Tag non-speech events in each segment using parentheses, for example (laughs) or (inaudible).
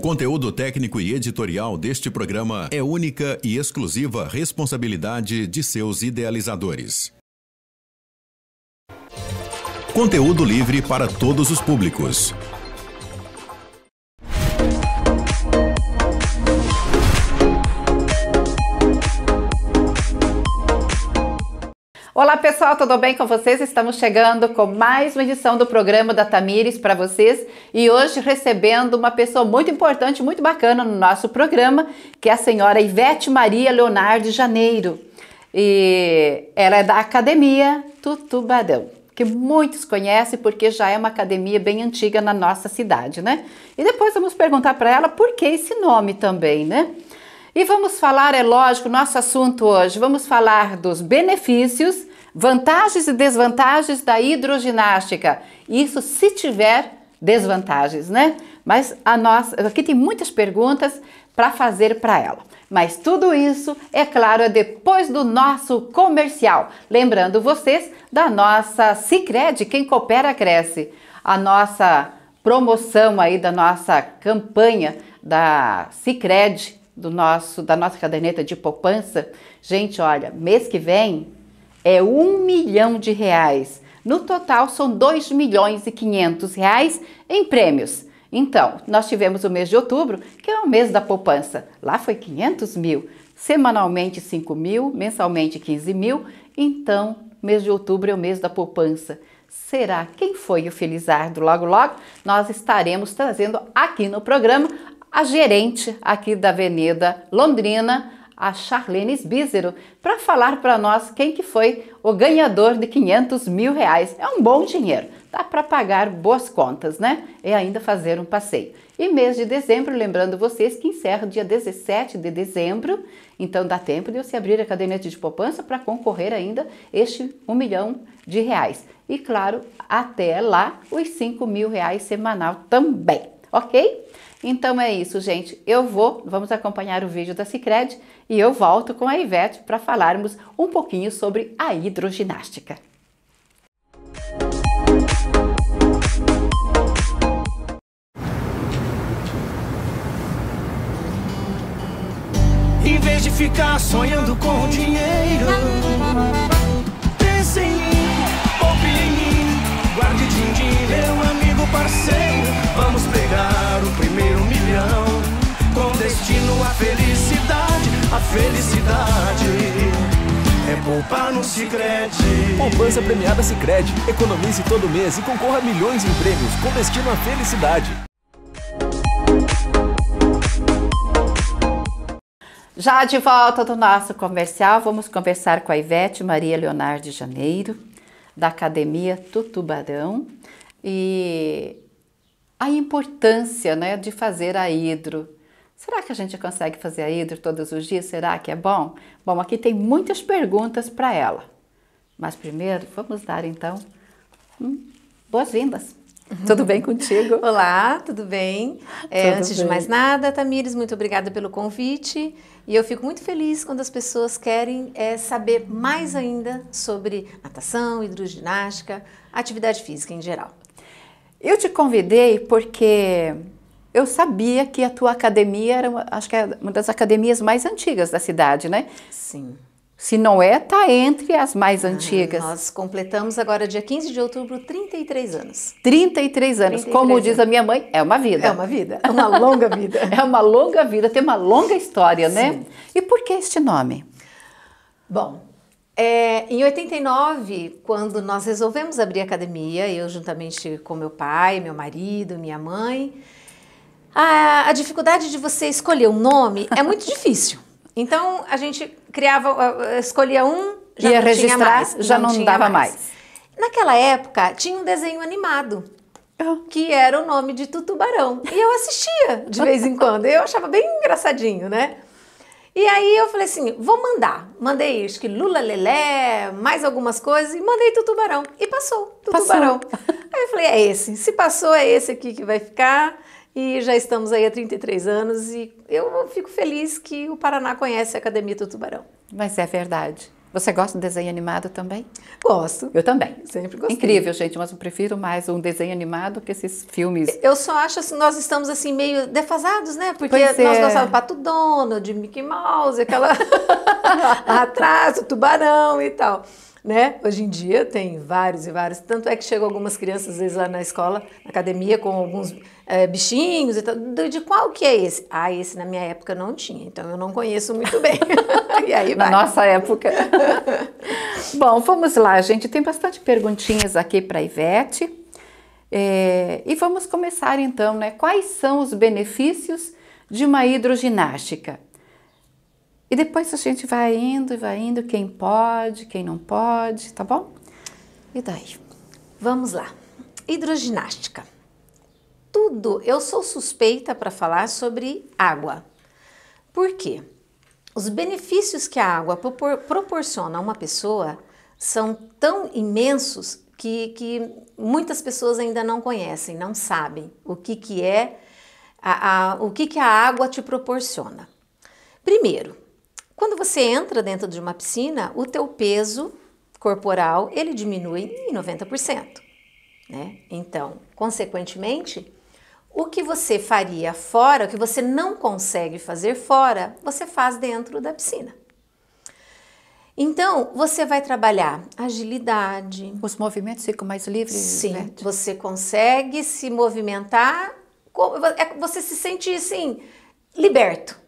O conteúdo técnico e editorial deste programa é única e exclusiva responsabilidade de seus idealizadores. Conteúdo livre para todos os públicos. Olá pessoal, tudo bem com vocês? Estamos chegando com mais uma edição do programa da Tamires para vocês e hoje recebendo uma pessoa muito importante, muito bacana no nosso programa, que é a senhora Ivete Maria Leonardo Janeiro. E ela é da Academia Tutubadão, que muitos conhecem porque já é uma academia bem antiga na nossa cidade, né? E depois vamos perguntar para ela por que esse nome também, né? E vamos falar, é lógico, nosso assunto hoje, vamos falar dos benefícios Vantagens e desvantagens da hidroginástica. Isso se tiver desvantagens, né? Mas a nossa, aqui tem muitas perguntas para fazer para ela. Mas tudo isso, é claro, é depois do nosso comercial. Lembrando vocês da nossa Sicredi, quem coopera cresce. A nossa promoção aí da nossa campanha da Sicredi, do nosso da nossa caderneta de poupança. Gente, olha, mês que vem é um milhão de reais. No total, são 2 milhões e 500 reais em prêmios. Então, nós tivemos o mês de outubro, que é o mês da poupança. Lá foi 500 mil, semanalmente 5 mil, mensalmente 15 mil. Então, mês de outubro é o mês da poupança. Será quem foi o Felizardo? Logo, logo, nós estaremos trazendo aqui no programa a gerente aqui da Avenida Londrina, a Charlene Sbízero, para falar para nós quem que foi o ganhador de 500 mil reais. É um bom dinheiro, dá para pagar boas contas, né? E ainda fazer um passeio. E mês de dezembro, lembrando vocês que encerra dia 17 de dezembro, então dá tempo de você abrir a caderneta de poupança para concorrer ainda este 1 um milhão de reais. E claro, até lá, os 5 mil reais semanal também, ok? Então é isso, gente. Eu vou, vamos acompanhar o vídeo da Cicred e eu volto com a Ivete para falarmos um pouquinho sobre a hidroginástica. Em vez de ficar sonhando com dinheiro, pense em mim, poupe em mim, guarde din-din, meu amigo parceiro. felicidade é poupar no Sicredi. Poupança premiada Sicredi. Economize todo mês e concorra a milhões em prêmios com destino à felicidade. Já de volta do nosso comercial, vamos conversar com a Ivete Maria Leonardo de Janeiro, da Academia Tutubarão, e a importância né, de fazer a hidro Será que a gente consegue fazer a hidro todos os dias? Será que é bom? Bom, aqui tem muitas perguntas para ela. Mas primeiro, vamos dar então hum, boas-vindas. Uhum. Tudo bem contigo? (laughs) Olá, tudo bem? É, tudo antes bem. de mais nada, Tamires, muito obrigada pelo convite. E eu fico muito feliz quando as pessoas querem é, saber mais ainda sobre natação, hidroginástica, atividade física em geral. Eu te convidei porque eu sabia que a tua academia era, acho que é uma das academias mais antigas da cidade, né? Sim. Se não é, tá entre as mais ah, antigas. Ah, nós completamos agora, dia 15 de outubro, 33 anos. 33 anos. 33 Como anos. diz a minha mãe, é uma vida. É uma vida. É uma longa vida. (laughs) é uma longa vida, tem uma longa história, né? Sim. né? E por que este nome? Bom, é, em 89, quando nós resolvemos abrir a academia, eu juntamente com meu pai, meu marido, minha mãe, a, a dificuldade de você escolher um nome é muito difícil. Então a gente criava, escolhia um, já ia não registrar, tinha mais, já não, não dava mais. mais. Naquela época tinha um desenho animado ah. que era o nome de Tutubarão e eu assistia de vez em quando. Eu achava bem engraçadinho, né? E aí eu falei assim, vou mandar. Mandei, acho que Lula Lelé, mais algumas coisas, e mandei Tutubarão. E passou, Tutubarão. Passou. Aí eu falei, é esse. Se passou, é esse aqui que vai ficar e já estamos aí há 33 anos e eu fico feliz que o Paraná conhece a Academia do Tubarão. Mas é verdade. Você gosta de desenho animado também? Gosto. Eu também. Sempre gostei. Incrível, gente, mas eu prefiro mais um desenho animado que esses filmes. Eu só acho assim, nós estamos assim meio defasados, né? Porque nós nós é. gostávamos Pato Donald, Mickey Mouse, aquela (laughs) atrás, o tubarão e tal né? Hoje em dia tem vários e vários. Tanto é que chegam algumas crianças, às vezes, lá na escola, na academia, com alguns é, bichinhos e tal. De qual que é esse? Ah, esse na minha época não tinha, então eu não conheço muito bem. (laughs) e aí Na nossa época. (laughs) Bom, vamos lá, gente. Tem bastante perguntinhas aqui para Ivete. É, e vamos começar então, né? Quais são os benefícios de uma hidroginástica? E depois a gente vai indo e vai indo, quem pode, quem não pode, tá bom? E daí? Vamos lá. Hidroginástica. Tudo, eu sou suspeita para falar sobre água. Por quê? Os benefícios que a água propor proporciona a uma pessoa são tão imensos que, que, muitas pessoas ainda não conhecem, não sabem o que, que é, a, a, o que, que a água te proporciona. Primeiro, quando você entra dentro de uma piscina, o teu peso corporal ele diminui em 90%. Né? Então, consequentemente, o que você faria fora, o que você não consegue fazer fora, você faz dentro da piscina. Então, você vai trabalhar agilidade. Os movimentos ficam mais livres? Sim, né? você consegue se movimentar. É, você se sente assim, liberto.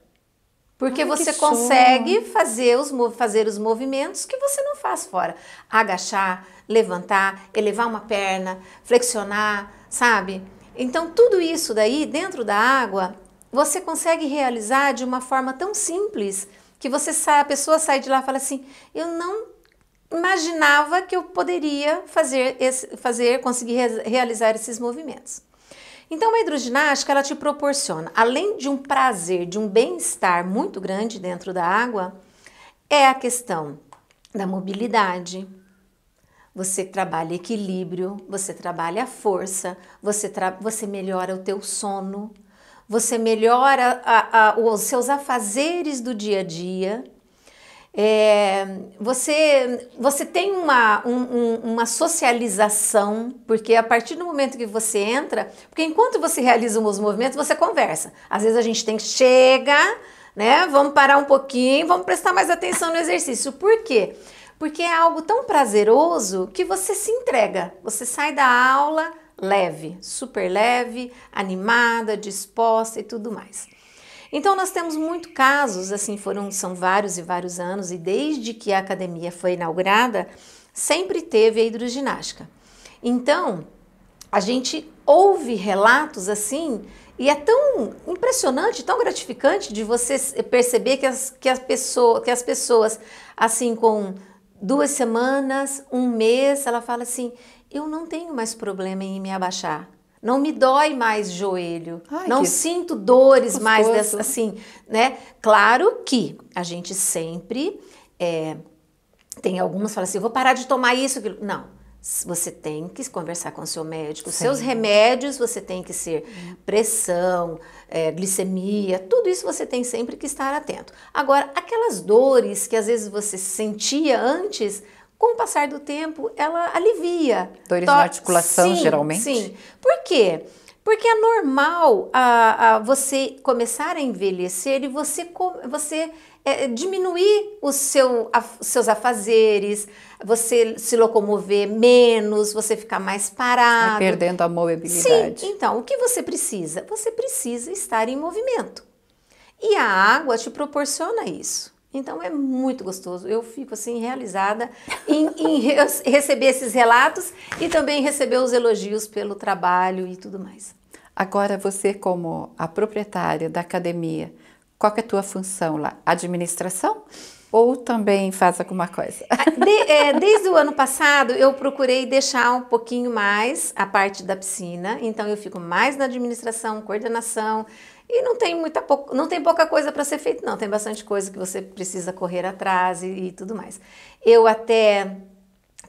Porque Ai, você consegue fazer os, fazer os movimentos que você não faz fora. Agachar, levantar, elevar uma perna, flexionar, sabe? Então, tudo isso daí dentro da água, você consegue realizar de uma forma tão simples que você sai, a pessoa sai de lá e fala assim: "Eu não imaginava que eu poderia fazer, esse, fazer conseguir realizar esses movimentos". Então, a hidroginástica ela te proporciona, além de um prazer, de um bem-estar muito grande dentro da água, é a questão da mobilidade. Você trabalha equilíbrio, você trabalha força, você, tra você melhora o teu sono, você melhora a, a, os seus afazeres do dia a dia, é, você, você tem uma, um, uma socialização, porque a partir do momento que você entra, porque enquanto você realiza os movimentos, você conversa. Às vezes a gente tem que chegar, né? Vamos parar um pouquinho, vamos prestar mais atenção no exercício. Por quê? Porque é algo tão prazeroso que você se entrega, você sai da aula leve, super leve, animada, disposta e tudo mais. Então nós temos muito casos, assim, foram são vários e vários anos e desde que a academia foi inaugurada, sempre teve a hidroginástica. Então, a gente ouve relatos assim e é tão impressionante, tão gratificante de você perceber que as, que as, pessoa, que as pessoas, assim, com duas semanas, um mês, ela fala assim: eu não tenho mais problema em me abaixar não me dói mais joelho, Ai, não sinto dores mais dessa, assim, né? Claro que a gente sempre é, tem algumas falam assim, vou parar de tomar isso, aquilo. não. Você tem que conversar com o seu médico. Sim. Seus remédios, você tem que ser pressão, é, glicemia, tudo isso você tem sempre que estar atento. Agora, aquelas dores que às vezes você sentia antes, com o passar do tempo, ela alivia. Dores to... na articulação, sim, geralmente? Sim. Por quê? Porque é normal a, a, você começar a envelhecer e você, você é, diminuir os seu, a, seus afazeres, você se locomover menos, você ficar mais parado. Vai perdendo a mobilidade. Sim, então, o que você precisa? Você precisa estar em movimento. E a água te proporciona isso. Então é muito gostoso. Eu fico assim realizada em, em re (laughs) receber esses relatos e também receber os elogios pelo trabalho e tudo mais. Agora você como a proprietária da academia, qual é a tua função lá? Administração? Ou também faz alguma coisa? Ah, de, é, desde o ano passado, eu procurei deixar um pouquinho mais a parte da piscina. Então, eu fico mais na administração, coordenação, e não tem, muita pouca, não tem pouca coisa para ser feito não. Tem bastante coisa que você precisa correr atrás e, e tudo mais. Eu até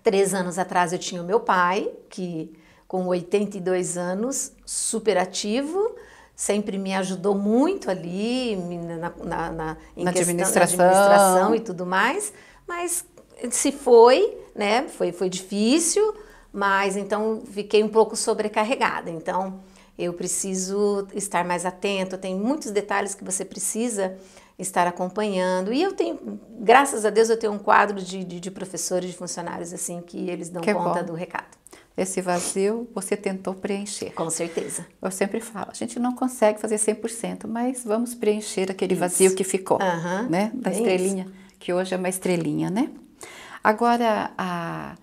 três anos atrás eu tinha o meu pai, que com 82 anos, super ativo, sempre me ajudou muito ali na, na, na, na questão, administração. administração. e tudo mais, mas se foi, né? Foi, foi difícil, mas então fiquei um pouco sobrecarregada. Então eu preciso estar mais atento, tem muitos detalhes que você precisa estar acompanhando. E eu tenho, graças a Deus, eu tenho um quadro de, de, de professores, de funcionários, assim, que eles dão que é conta bom. do recado. Esse vazio você tentou preencher. Com certeza. Eu sempre falo, a gente não consegue fazer 100%, mas vamos preencher aquele isso. vazio que ficou, né? Da é estrelinha, isso. que hoje é uma estrelinha, né? Agora, a,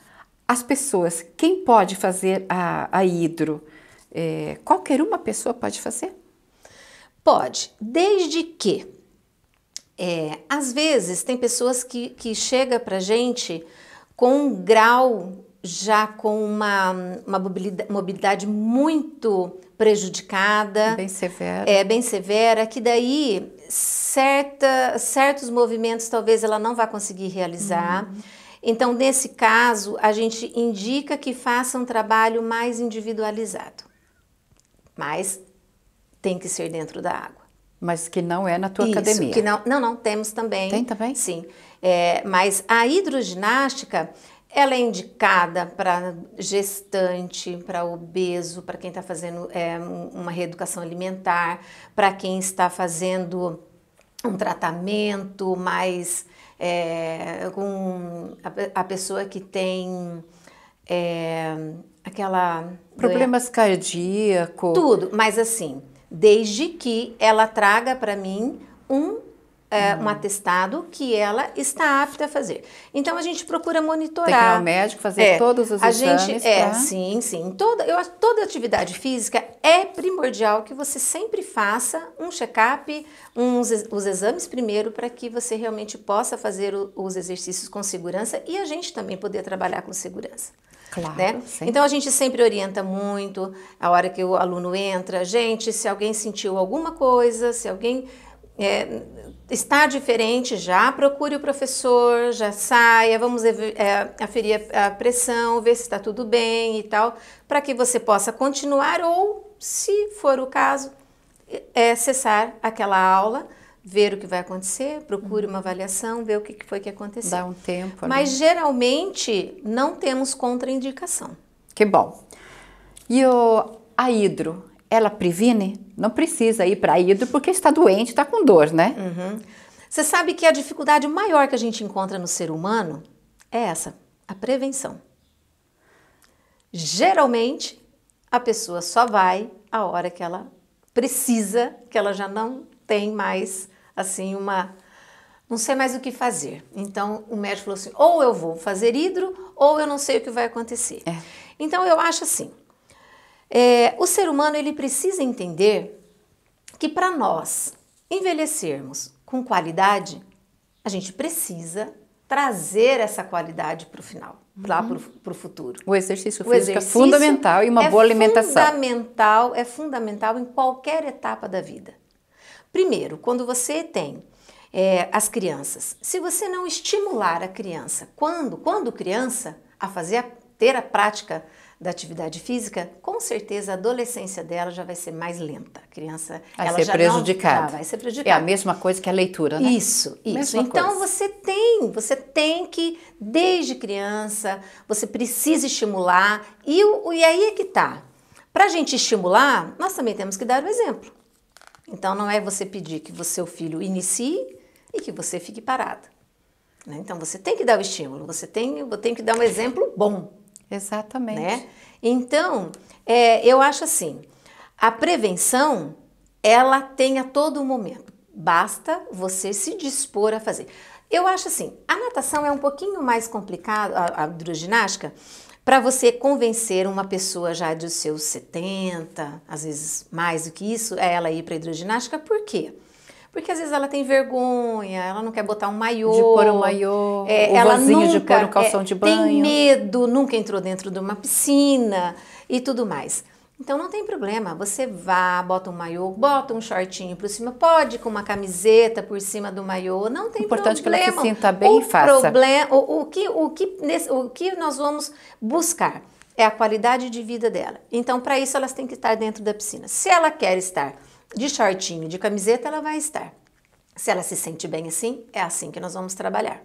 as pessoas, quem pode fazer a, a hidro? é, qualquer uma pessoa pode fazer? Pode, desde que. É, às vezes tem pessoas que, que chega para gente com um grau já com uma, uma mobilidade, mobilidade muito prejudicada. Bem severa. É, bem severa, que daí certa, certos movimentos talvez ela não vá conseguir realizar. Uhum. Então, nesse caso, a gente indica que faça um trabalho mais individualizado mas tem que ser dentro da água. Mas que não é na tua Isso, academia. Que não, não, não, temos também. Tem também? Sim. É, mas a hidroginástica, ela é indicada para gestante, para obeso, para quem está fazendo é, uma reeducação alimentar, para quem está fazendo um tratamento mais é, com a, a, pessoa que tem é, aquela problemas cardíacos, tudo, mas assim, desde que ela traga para mim um é, uhum. um hum. atestado que ela está apta a fazer. Então a gente procura monitorar. Tem que ir ao médico fazer é, todos os a exames. Gente, é, pra... sim, sim. Toda, eu, toda atividade física é primordial que você sempre faça um check-up, os exames primeiro, para que você realmente possa fazer o, os exercícios com segurança e a gente também poder trabalhar com segurança. Claro, né? Então a gente sempre orienta muito a hora que o aluno entra. Gente, se alguém sentiu alguma coisa, se alguém é, está diferente, já procure o professor, já saia, vamos é, aferir a, a pressão, ver se está tudo bem e tal, para que você possa continuar ou, se for o caso, é, cessar aquela aula ver o que vai acontecer, procure uhum. uma avaliação, ver o que foi que aconteceu. Dá um tempo. Mas né? geralmente não temos contraindicação. Que bom. E o, a hidro, ela previne? Não precisa ir para a hidro porque está doente, está com dor, né? Uhum. Você sabe que a dificuldade maior que a gente encontra no ser humano é essa, a prevenção. Geralmente, a pessoa só vai a hora que ela precisa, que ela já não tem mais assim uma não sei mais o que fazer. Então o médico falou assim: ou eu vou fazer hidro, ou eu não sei o que vai acontecer. É. Então eu acho assim: é, o ser humano ele precisa entender que para nós envelhecermos com qualidade, a gente precisa trazer essa qualidade para o final, uhum. lá para o futuro. O exercício físico o é exercício é fundamental e uma é boa alimentação. Fundamental, é fundamental em qualquer etapa da vida. Primeiro, quando você tem é, as crianças, se você não estimular a criança, quando, quando criança, a fazer a, ter a prática da atividade física, com certeza a adolescência dela já vai ser mais lenta. A criança vai ela ser já prejudicada. Não, já vai ser prejudicada. É a mesma coisa que a leitura, né? Isso, isso. então você tem, você tem que desde criança, você precisa estimular e, e aí é que tá. Para a gente estimular, nós também temos que dar o exemplo. Então não é você pedir que o seu filho inicie e que você fique parado. Né? Então você tem que dar o estímulo, você tem, tem que dar um exemplo bom. Exatamente. Né? Então, é, eu acho assim, a prevenção, ela tem a todo momento. Basta você se dispor a fazer. Eu acho assim, a natação é um pouquinho mais complicada, a, a hidroginástica, para você convencer uma pessoa já dos seus 70, às vezes mais do que isso, é ela ir para hidroginástica, por quê? Porque às vezes ela tem vergonha, ela não quer botar um maiô. De pôr um maiô, é, o ela nunca, de pôr um é, calção de banho. Tem medo, nunca entrou dentro de uma piscina e tudo mais. Então não tem problema, você vá, bota um maiô, bota um shortinho por cima, pode com uma camiseta por cima do maiô, não tem Importante problema. É importante que ela se sinta bem o e faça. Problema, o, o, que, o, que, o que nós vamos buscar é a qualidade de vida dela. Então para isso elas têm que estar dentro da piscina. Se ela quer estar de shortinho, de camiseta, ela vai estar. Se ela se sente bem assim, é assim que nós vamos trabalhar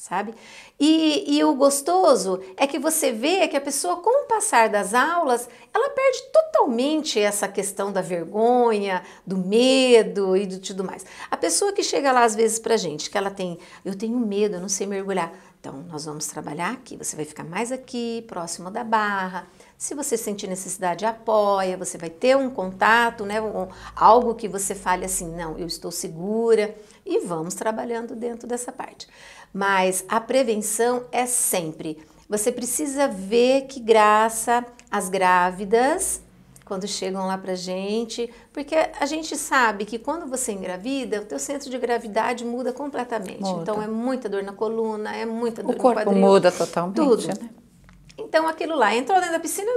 sabe? E, e, o gostoso é que você vê que a pessoa, com o passar das aulas, ela perde totalmente essa questão da vergonha, do medo e do tudo mais. A pessoa que chega lá às vezes pra gente, que ela tem, eu tenho medo, eu não sei mergulhar. Então, nós vamos trabalhar aqui, você vai ficar mais aqui, próximo da barra. Se você sentir necessidade, apoia, você vai ter um contato, né, um, algo que você fale assim, não, eu estou segura, e vamos trabalhando dentro dessa parte mas a prevenção é sempre. Você precisa ver que graça as grávidas quando chegam lá pra gente, porque a gente sabe que quando você engravida, o teu centro de gravidade muda completamente. Muda. Então é muita dor na coluna, é muita dor o no quadril. O corpo muda totalmente. Tudo. Né? Então aquilo lá, entrou dentro da piscina,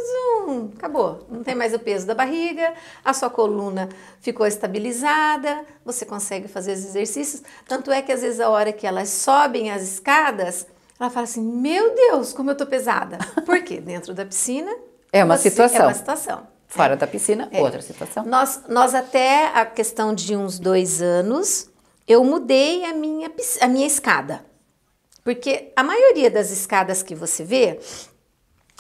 zoom, acabou. Não tem mais o peso da barriga, a sua coluna ficou estabilizada, você consegue fazer os exercícios. Tanto é que às vezes a hora que elas sobem as escadas, ela fala assim: "Meu Deus, como eu tô pesada". Por quê? dentro da piscina é uma é situação. É uma situação. Né? Fora da piscina, é. outra situação. Nós, nós até a questão de uns dois anos, eu mudei a minha, a minha escada. Porque a maioria das escadas que você vê,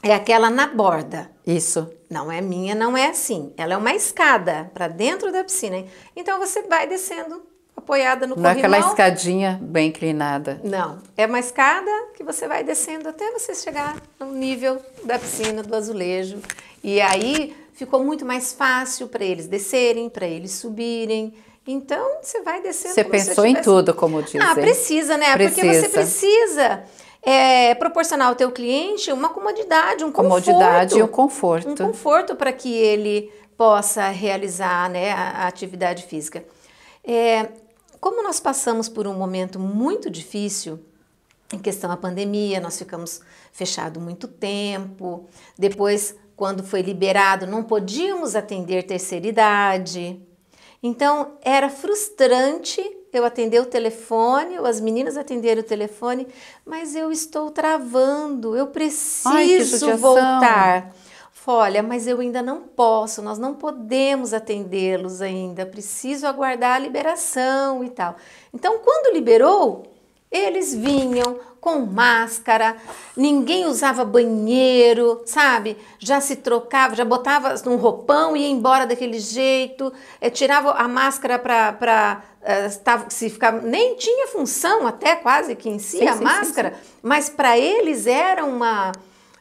é aquela na borda. Isso. Não é minha, não é assim. Ela é uma escada para dentro da piscina. Hein? Então você vai descendo apoiada no corrimão. Não é aquela escadinha bem inclinada. Não, é uma escada que você vai descendo até você chegar no nível da piscina, do azulejo. E aí ficou muito mais fácil para eles descerem, para eles subirem. Então você vai descendo. Você pensou tivesse... em tudo, como ah, dizem. Ah, precisa, né? Precisa. Porque você precisa é, proporcionar ao teu cliente uma comodidade, um conforto. Comodidade e um conforto. Um conforto para que ele possa realizar né, a, a atividade física. É, como nós passamos por um momento muito difícil, em questão à pandemia, nós ficamos fechados muito tempo, depois quando foi liberado, não podíamos atender terceira idade. Então, era frustrante eu atender o telefone, ou as meninas atenderam o telefone, mas eu estou travando, eu preciso Ai, voltar. Olha, mas eu ainda não posso, nós não podemos atendê-los ainda, preciso aguardar a liberação e tal. Então, quando liberou, eles vinham com máscara, ninguém usava banheiro, sabe? Já se trocava, já botava num roupão e ia embora daquele jeito, é, tirava a máscara para eh, estava, se ficava, nem tinha função até quase que em si sim, a sim, máscara, sim, mas para eles era uma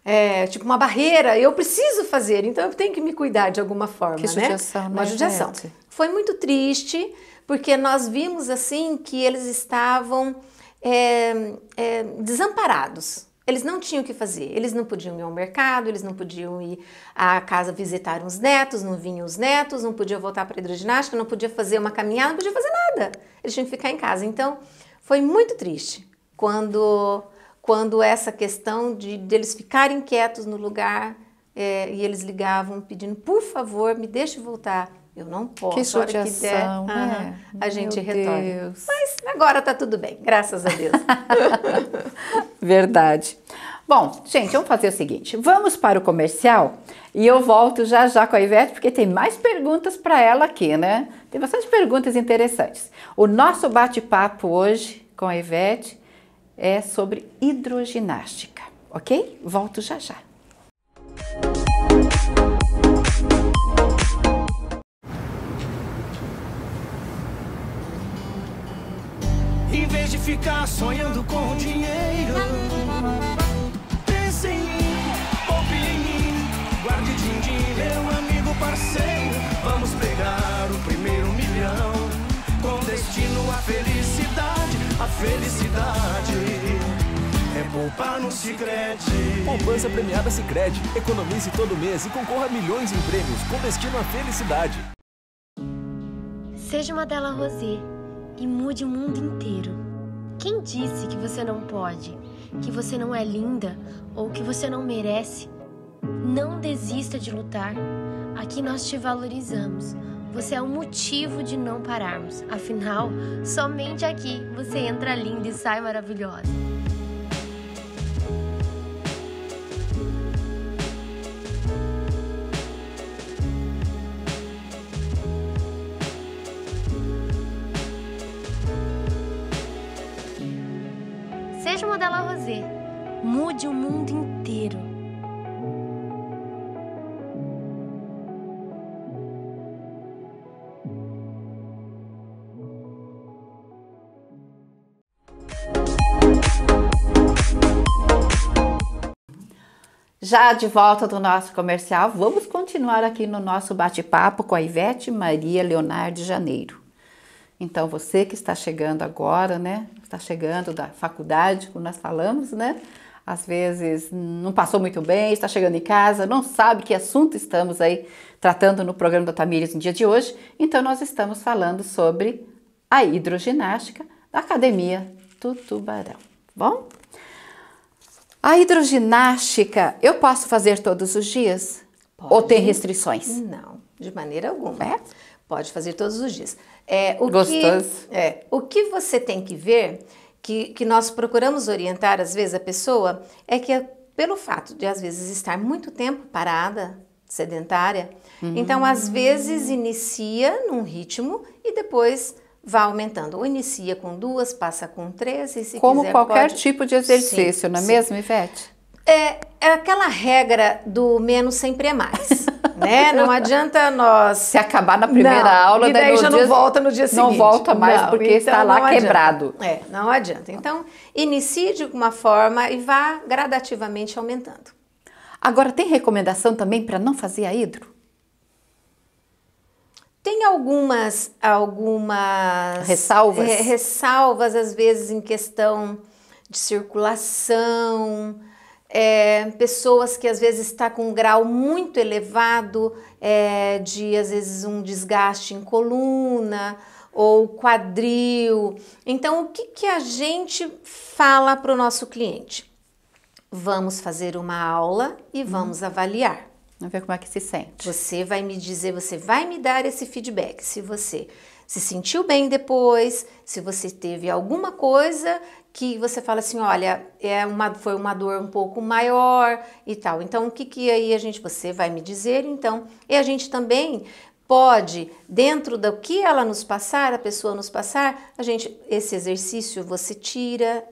é, tipo uma barreira. Eu preciso fazer, então eu tenho que me cuidar de alguma forma, que né? judiação, né? né? Uma judiação. É, Foi muito triste porque nós vimos assim que eles estavam é, é, desamparados. Eles não tinham o que fazer, eles não podiam ir ao mercado, eles não podiam ir à casa visitar os netos, não vinham os netos, não podiam voltar para a hidroginástica, não podia fazer uma caminhada, não podia fazer nada. Eles tinham que ficar em casa. Então, foi muito triste quando, quando essa questão de, de eles ficarem quietos no lugar é, e eles ligavam pedindo, por favor, me deixe voltar eu não posso. Que sorte a que der, né? a gente Meu retorna. Deus. Mas agora tá tudo bem, graças a Deus. (laughs) Verdade. Bom, gente, vamos fazer o seguinte: vamos para o comercial e eu volto já já com a Ivete, porque tem mais perguntas para ela aqui, né? Tem bastante perguntas interessantes. O nosso bate-papo hoje com a Ivete é sobre hidroginástica, ok? Volto já já. em vez de ficar sonhando com dinheiro. Pense em mim, poupe em mim, guarde din-din, meu amigo parceiro. Vamos pegar o primeiro milhão, com destino à felicidade, a felicidade. É poupar no Sicredi. Poupança premiada Sicredi. Economize todo mês e concorra a milhões em prêmios com destino à felicidade. Seja uma dela, Rosie e mude o mundo inteiro. Quem disse que você não pode, que você não é linda ou que você não merece? Não desista de lutar. Aqui nós te valorizamos. Você é o motivo de não pararmos. Afinal, somente aqui você entra linda e sai maravilhosa. da La Rosé mude o mundo inteiro. Já de volta do nosso comercial, vamos continuar aqui no nosso bate-papo com a Ivete Maria Leonardo de Janeiro. Então, você que está chegando agora, né? está chegando da faculdade, como nós falamos, né? Às vezes não passou muito bem, está chegando em casa, não sabe que assunto estamos aí tratando no programa da Tamires no dia de hoje. Então, nós estamos falando sobre a hidroginástica da Academia do Tubarão, tá bom? A hidroginástica eu posso fazer todos os dias? Pode. Ou tem restrições? Não, de maneira alguma. É? Pode fazer todos os dias. É, o Gostoso. Que, é, o que você tem que ver, que, que nós procuramos orientar às vezes a pessoa, é que é pelo fato de às vezes estar muito tempo parada, sedentária, hum. então às vezes inicia num ritmo e depois vá aumentando. Ou inicia com duas, passa com três e se Como quiser, qualquer pode... tipo de exercício, sim, não é sim. mesmo, Ivete? É, é aquela regra do menos sempre é mais. (laughs) né? Não adianta nós se acabar na primeira não, aula e daí, daí já dia, não volta no dia seguinte. Não volta mais não, porque então está lá quebrado. É, não adianta. Então, inicie de alguma forma e vá gradativamente aumentando. Agora tem recomendação também para não fazer a hidro? Tem algumas algumas ressalvas, é, ressalvas às vezes em questão de circulação, é, pessoas que às vezes está com um grau muito elevado é, de às vezes um desgaste em coluna ou quadril. Então, o que, que a gente fala para o nosso cliente? Vamos fazer uma aula e hum. vamos hum. avaliar. Vamos ver como é que se sente. Você vai me dizer, você vai me dar esse feedback se você se sentiu bem depois, se você teve alguma coisa que você fala assim, olha, é uma, foi uma dor um pouco maior e tal. Então, o que, que aí a gente, você vai me dizer, então, e a gente também pode, dentro do que ela nos passar, a pessoa nos passar, a gente, esse exercício você tira,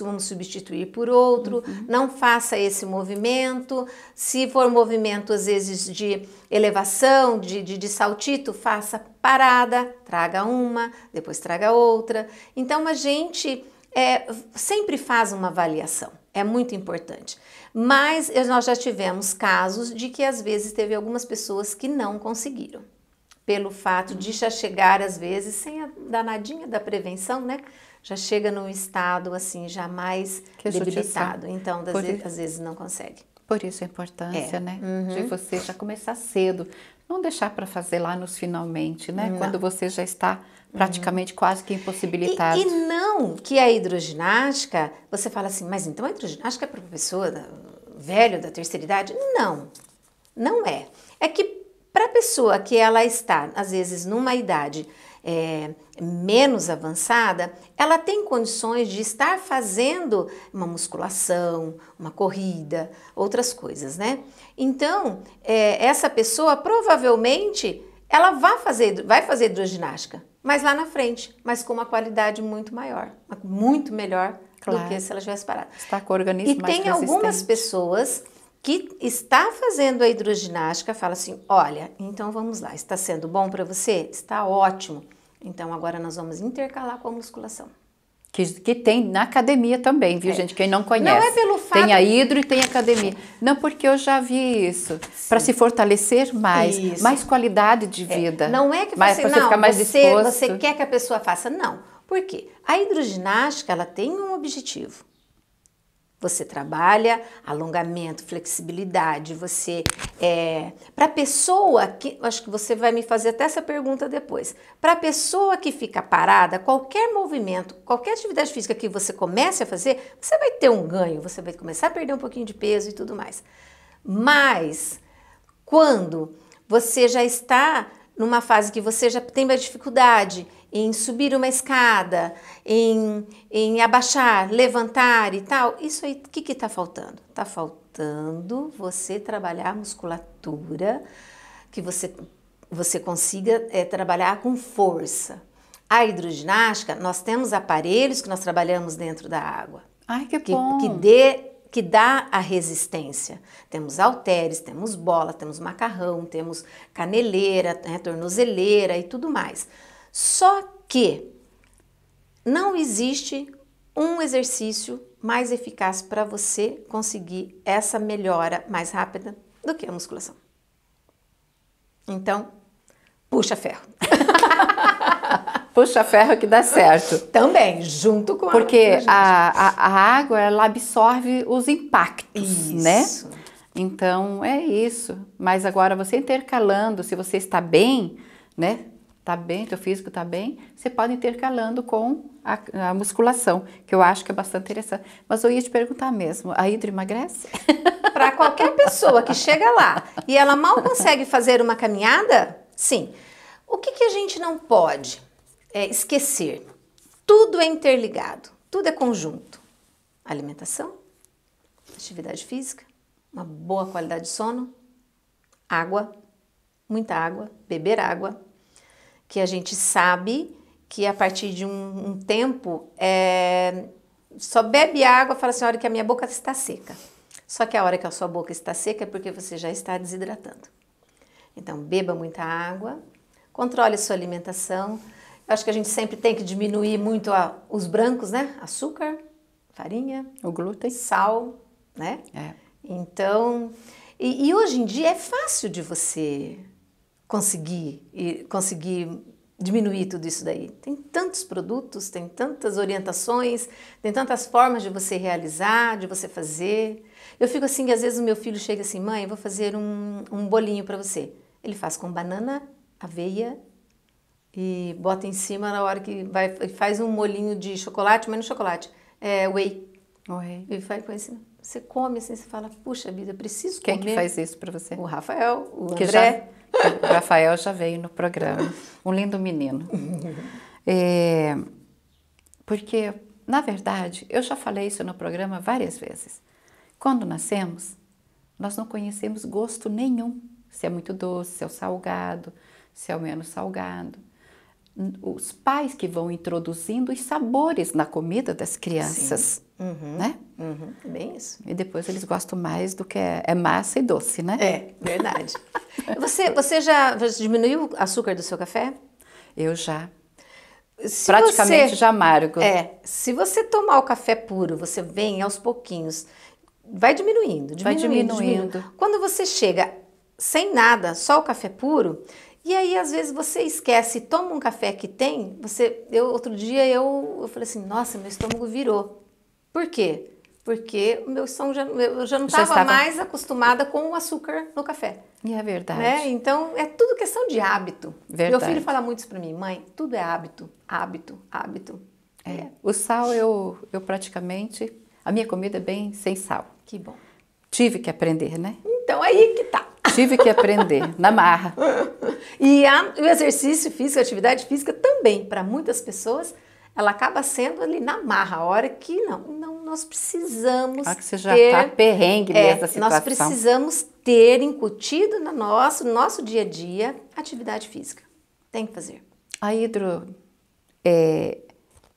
vamos substituir por outro, uhum. não faça esse movimento. Se for movimento, às vezes, de elevação, de, de, de saltito, faça parada, traga uma, depois traga outra. Então, a gente é, sempre faz uma avaliação, é muito importante. Mas nós já tivemos casos de que às vezes teve algumas pessoas que não conseguiram, pelo fato de já chegar às vezes sem a danadinha da prevenção, né? Já chega num estado assim, já mais que é debilitado. Então, às vezes, às vezes não consegue. Por isso a importância, é. né? Uhum. De você já começar cedo não deixar para fazer lá nos finalmente, né? Não. Quando você já está praticamente uhum. quase que impossibilitado. E, e, não que a hidroginástica, você fala assim, mas então a hidroginástica é para pessoa velha velho da terceira idade? Não, não é. É que para a pessoa que ela está, às vezes, numa idade é, menos avançada, ela tem condições de estar fazendo uma musculação, uma corrida, outras coisas, né? Então, é, essa pessoa provavelmente ela vai fazer, vai fazer hidroginástica, mas lá na frente, mas com uma qualidade muito maior, muito melhor claro. do que se ela tivesse parado. Está com o organismo e mais tem algumas pessoas que está fazendo a hidroginástica fala assim: olha, então vamos lá, está sendo bom para você? Está ótimo. Então agora nós vamos intercalar com a musculação. Que, que tem na academia também, viu, é. gente? Quem não conhece. Não é pelo fato. Tem a hidro e tem a academia. Não, porque eu já vi isso. Para se fortalecer mais, isso. mais qualidade de é, vida. É. Não é que você, não, ficar mais você, você quer que a pessoa faça. Não. Por quê? A hidroginástica ela tem um objetivo você trabalha alongamento, flexibilidade, você é, para pessoa que acho que você vai me fazer até essa pergunta depois. Para pessoa que fica parada, qualquer movimento, qualquer atividade física que você comece a fazer, você vai ter um ganho, você vai começar a perder um pouquinho de peso e tudo mais. Mas quando você já está numa fase que você já tem mais dificuldade em subir uma escada, em, em abaixar, levantar e tal. Isso aí, o que está faltando? Está faltando você trabalhar a musculatura, que você, você consiga é, trabalhar com força. A hidroginástica, nós temos aparelhos que nós trabalhamos dentro da água. Ai, que, que bom! Que dê que dá a resistência. Temos halteres, temos bola, temos macarrão, temos caneleira, né, tornozeleira e tudo mais. Só que não existe um exercício mais eficaz para você conseguir essa melhora mais rápida do que a musculação. Então, puxa ferro. (laughs) puxa ferro que dá certo. Também, junto com a Porque a, a, a, água, ela absorve os impactos, isso. né? Então, é isso. Mas agora, você intercalando, se você está bem, né? tá bem, teu físico tá bem, você pode intercalando com a, a, musculação, que eu acho que é bastante interessante. Mas eu ia te perguntar mesmo, a hidro emagrece? (laughs) Para qualquer pessoa que chega lá e ela mal consegue fazer uma caminhada, sim. O que, que a gente não pode é, esquecer? Tudo é interligado, tudo é conjunto. Alimentação, atividade física, uma boa qualidade de sono, água, muita água, beber água, que a gente sabe que a partir de um, um tempo é, só bebe água e fala assim, olha que a minha boca está seca. Só que a hora que a sua boca está seca é porque você já está desidratando. Então, beba muita água, controle sua alimentação. Eu acho que a gente sempre tem que diminuir muito a, os brancos, né? Açúcar, farinha, o glúten, sal, né? É. Então, e, e hoje em dia é fácil de você conseguir, e conseguir diminuir tudo isso daí. Tem tantos produtos, tem tantas orientações, tem tantas formas de você realizar, de você fazer. Eu fico assim que às vezes o meu filho chega assim, mãe, vou fazer um, um bolinho para você. Ele faz com banana, aveia e bota em cima na hora que vai faz um molinho de chocolate, mas não chocolate, é whey. Whey. E faz com em Você come assim, você fala, puxa vida, preciso Quem comer. Quem é que faz isso para você? O Rafael, o André. Que já o Rafael já veio no programa. Um lindo menino. É, porque, na verdade, eu já falei isso no programa várias vezes. Quando nascemos, nós não conhecemos gosto nenhum. Se é muito doce, se é salgado, se é o menos salgado os pais que vão introduzindo os sabores na comida das crianças, uhum, né? Uhum, é bem isso. E depois eles gostam mais do que é, é massa e doce, né? É, verdade. (laughs) você, você já, diminuiu o açúcar do seu café? Eu já. Se Praticamente você, já amargo. É, se você tomar o café puro, você vem aos pouquinhos, vai diminuindo, diminuindo vai diminuindo. diminuindo. Quando você chega sem nada, só o café puro, e aí, às vezes, você esquece, toma um café que tem, você. Eu, outro dia eu, eu falei assim, nossa, meu estômago virou. Por quê? Porque o meu som já, eu já não já estava mais acostumada com o açúcar no café. E é verdade. Né? Então, é tudo questão de hábito. Verdade. Meu filho fala muito isso para mim, mãe, tudo é hábito, hábito, hábito. É. É. O sal, eu, eu praticamente... A minha comida é bem sem sal. Que bom. Tive que aprender, né? Então, aí que tá. Tive que aprender, na marra. E a, o exercício físico, a atividade física também, para muitas pessoas, ela acaba sendo ali na marra, a hora que não, não nós precisamos ah, que você já ter, tá perrengue é, nessa situação. Nós precisamos ter incutido no nosso, nosso dia a dia atividade física. Tem que fazer. A hidro é,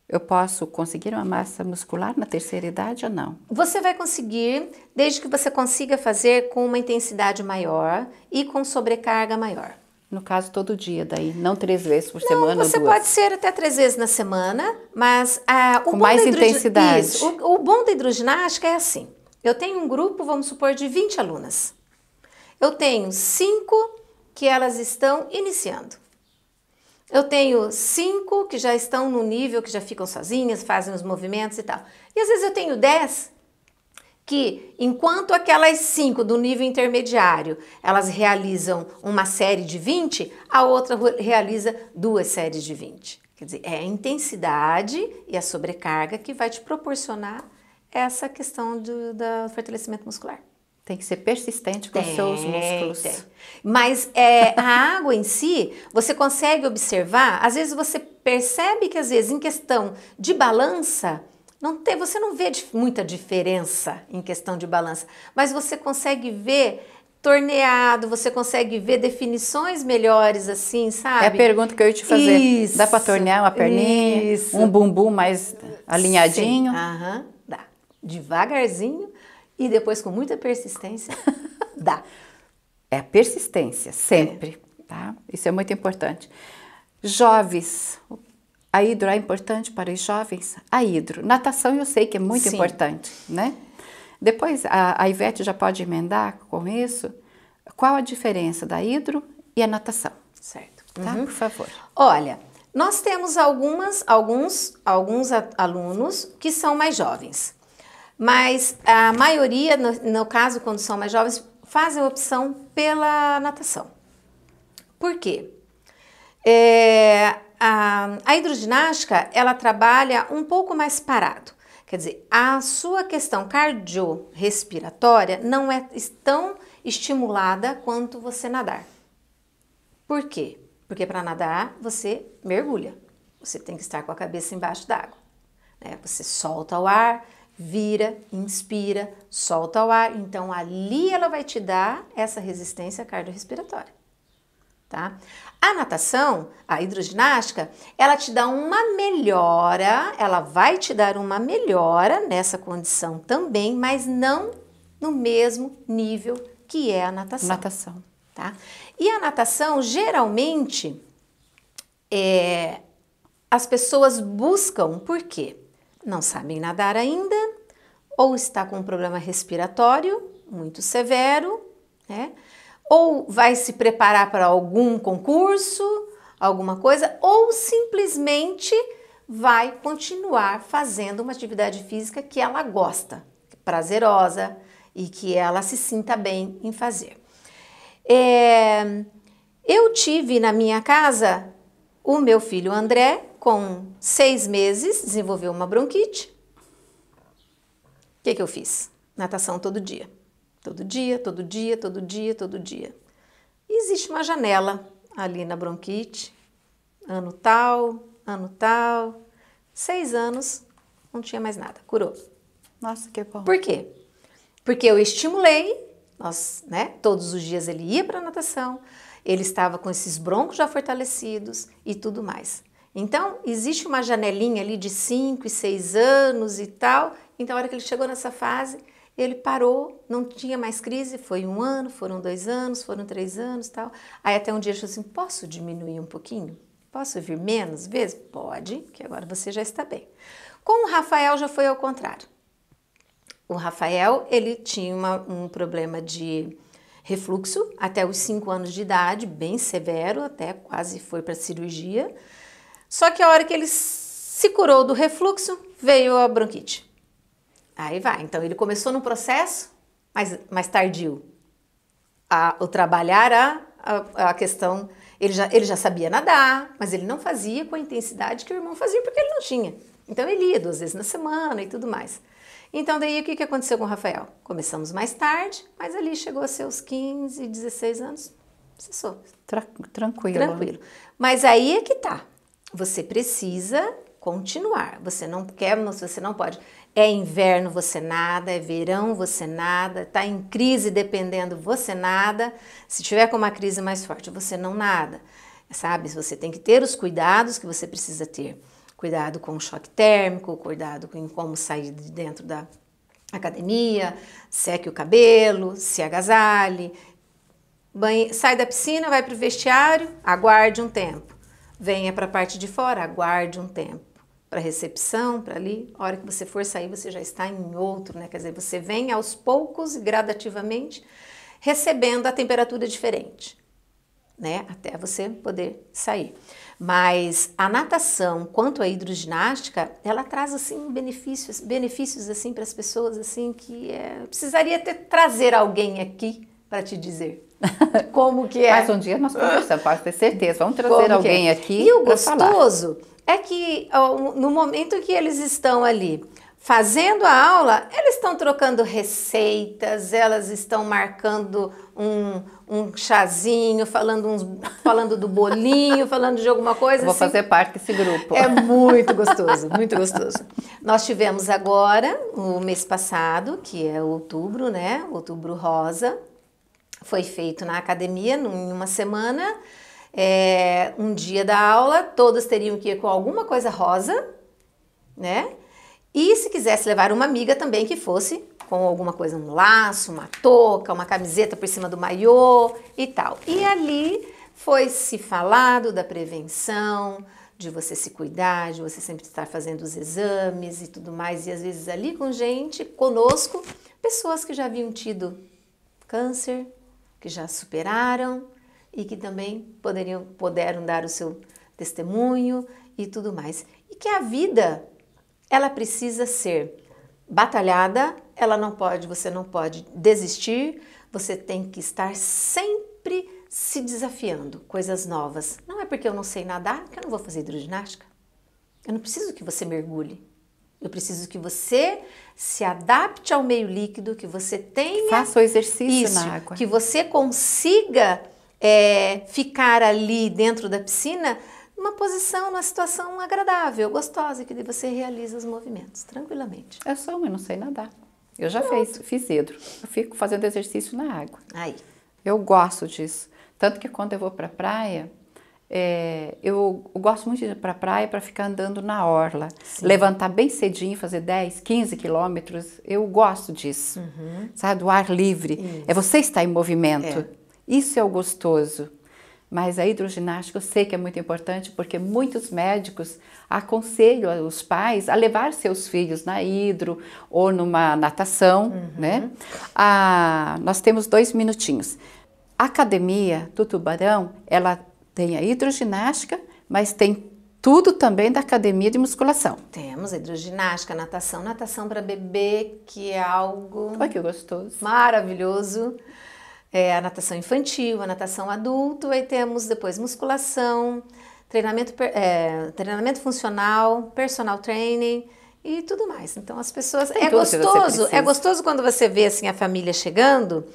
eu posso conseguir uma massa muscular na terceira idade ou não? Você vai conseguir, desde que você consiga fazer com uma intensidade maior e com sobrecarga maior. No caso, todo dia, daí, não três vezes por não, semana. Você ou duas. pode ser até três vezes na semana, mas ah, o com mais intensidade. Isso, o, o bom da hidroginástica é assim. Eu tenho um grupo, vamos supor, de 20 alunas. Eu tenho cinco que elas estão iniciando. Eu tenho cinco que já estão no nível que já ficam sozinhas, fazem os movimentos e tal. E às vezes eu tenho dez que, enquanto aquelas cinco do nível intermediário elas realizam uma série de 20, a outra realiza duas séries de 20. Quer dizer, é a intensidade e a sobrecarga que vai te proporcionar essa questão do, do fortalecimento muscular. Tem que ser persistente com tem, seus músculos. Tem. Mas é, a água em si, você consegue observar, às vezes você percebe que às vezes em questão de balança, não tem, você não vê muita diferença em questão de balança, mas você consegue ver torneado, você consegue ver definições melhores assim, sabe? É a pergunta que eu ia te fazer. Isso, dá para tornear uma perninha, isso. um bumbum mais alinhadinho? Sim, aham, dá. Devagarzinho, e depois, com muita persistência, (laughs) dá. É a persistência, sempre, é. tá? Isso é muito importante. Jovens, a hidro é importante para os jovens? A hidro. Natação eu sei que é muito Sim. importante, né? Depois, a, a Ivete já pode emendar com isso. Qual a diferença da hidro e a natação? Certo. Tá? Uhum. Por favor. Olha, nós temos algumas, alguns, alguns alunos que são mais jovens. Mas a maioria, no, no caso, quando são mais jovens, fazem opção pela natação. Por quê? É, a, a hidroginástica, ela trabalha um pouco mais parado. Quer dizer, a sua questão cardiorrespiratória não é tão estimulada quanto você nadar. Por quê? Porque para nadar você mergulha, você tem que estar com a cabeça embaixo d'água. Né? Você solta o ar, vira, inspira, solta o ar. Então ali ela vai te dar essa resistência cardiorrespiratória. Tá? A natação, a hidroginástica, ela te dá uma melhora, ela vai te dar uma melhora nessa condição também, mas não no mesmo nível que é a natação. Natação. Tá? E a natação, geralmente, é, as pessoas buscam por quê? Não sabem nadar ainda, ou está com um problema respiratório muito severo, né? ou vai se preparar para algum concurso, alguma coisa, ou simplesmente vai continuar fazendo uma atividade física que ela gosta, prazerosa e que ela se sinta bem em fazer. É, eu tive na minha casa o meu filho André, com seis meses, desenvolveu uma bronquite que, que eu fiz? Natação todo dia. Todo dia, todo dia, todo dia, todo dia. E existe uma janela ali na bronquite, ano tal, ano tal. Seis anos, não tinha mais nada, curou. Nossa, que bom. Por quê? Porque eu estimulei, nós, né, todos os dias ele ia para natação, ele estava com esses broncos já fortalecidos e tudo mais. Então, existe uma janelinha ali de 5 e 6 anos e tal, então, a hora que ele chegou nessa fase, ele parou, não tinha mais crise, foi um ano, foram dois anos, foram três anos tal. Aí até um dia ele falou assim, posso diminuir um pouquinho? Posso vir menos vezes? Pode, que agora você já está bem. Com o Rafael já foi ao contrário. O Rafael, ele tinha uma, um problema de refluxo até os cinco anos de idade, bem severo, até quase foi para cirurgia. Só que a hora que ele se curou do refluxo, veio a bronquite. Aí vai. Então ele começou no processo, mas mais tardio. A, o trabalhar a, a, a, questão. Ele já, ele já sabia nadar, mas ele não fazia com a intensidade que o irmão fazia, porque ele não tinha. Então ele ia duas vezes na semana e tudo mais. Então, daí o que, que aconteceu com o Rafael? Começamos mais tarde, mas ali chegou a seus 15, 16 anos, cessou. Tra tranquilo. Né? Tranquilo. Mas aí é que tá. Você precisa continuar. Você não quer, você não pode. É inverno, você nada, é verão, você nada, está em crise dependendo, você nada. Se tiver com uma crise mais forte, você não nada. Sabe? Você tem que ter os cuidados que você precisa ter. Cuidado com o choque térmico, cuidado com como sair de dentro da academia, seque o cabelo, se agasalhe, banhe... sai da piscina, vai para o vestiário, aguarde um tempo. Venha para a parte de fora, aguarde um tempo para recepção, para ali, a hora que você for sair, você já está em outro, né? Quer dizer, você vem aos poucos e gradativamente recebendo a temperatura diferente, né? Até você poder sair. Mas a natação, quanto à hidroginástica, ela traz assim benefícios, benefícios assim para as pessoas assim que é... precisaria ter trazer alguém aqui para te dizer. (laughs) Como que é? Mas um dia nós conversamos, pode ter certeza. Vamos trazer é. alguém é? aqui. E o gostoso falar é que no momento que eles estão ali fazendo a aula, elas estão trocando receitas, elas estão marcando um, um chazinho, falando, uns, (laughs) falando do bolinho, falando de alguma coisa. Eu vou assim. fazer parte desse grupo. É muito gostoso, muito gostoso. Nós tivemos agora, o mês passado, que é outubro, né? Outubro rosa. Foi feito na academia, em uma semana. É, um dia da aula, todas teriam que ir com alguma coisa rosa, né? E se quisesse levar uma amiga também que fosse com alguma coisa, um laço, uma touca, uma camiseta por cima do maiô e tal. E ali foi se falado da prevenção, de você se cuidar, de você sempre estar fazendo os exames e tudo mais, e às vezes ali com gente, conosco, pessoas que já haviam tido câncer, que já superaram, e que também poderiam, puderam dar o seu testemunho e tudo mais. E que a vida, ela precisa ser batalhada, ela não pode, você não pode desistir, você tem que estar sempre se desafiando, coisas novas. Não é porque eu não sei nadar que eu não vou fazer hidroginástica. Eu não preciso que você mergulhe. Eu preciso que você se adapte ao meio líquido, que você tenha. Faça o exercício isso, na água. Que você consiga é, ficar ali dentro da piscina numa posição, numa situação agradável, gostosa, que você realiza os movimentos tranquilamente. É só eu não sei nadar. Eu já fiz, fiz hidro. Eu fico fazendo exercício na água. Aí. Eu gosto disso. Tanto que quando eu vou para a praia, é, eu, eu, gosto muito de ir para a praia para ficar andando na orla. Sim. Levantar bem cedinho, fazer 10, 15 quilômetros. Eu gosto disso. Uhum. Sabe? Do ar livre. Isso. É você estar em movimento. É. Isso é o gostoso. Mas a hidroginástica eu sei que é muito importante porque muitos médicos aconselham os pais a levar seus filhos na hidro ou numa natação, uhum. né? Ah, nós temos dois minutinhos. A academia do Tubarão, ela tem a hidroginástica, mas tem tudo também da academia de musculação. Temos hidroginástica, natação, natação para bebê, que é algo. Olha que gostoso! Maravilhoso! é, a natação infantil, a natação adulto, aí temos depois musculação, treinamento, é, treinamento funcional, personal training e tudo mais. Então as pessoas. Tem é gostoso, é gostoso quando você vê assim a família chegando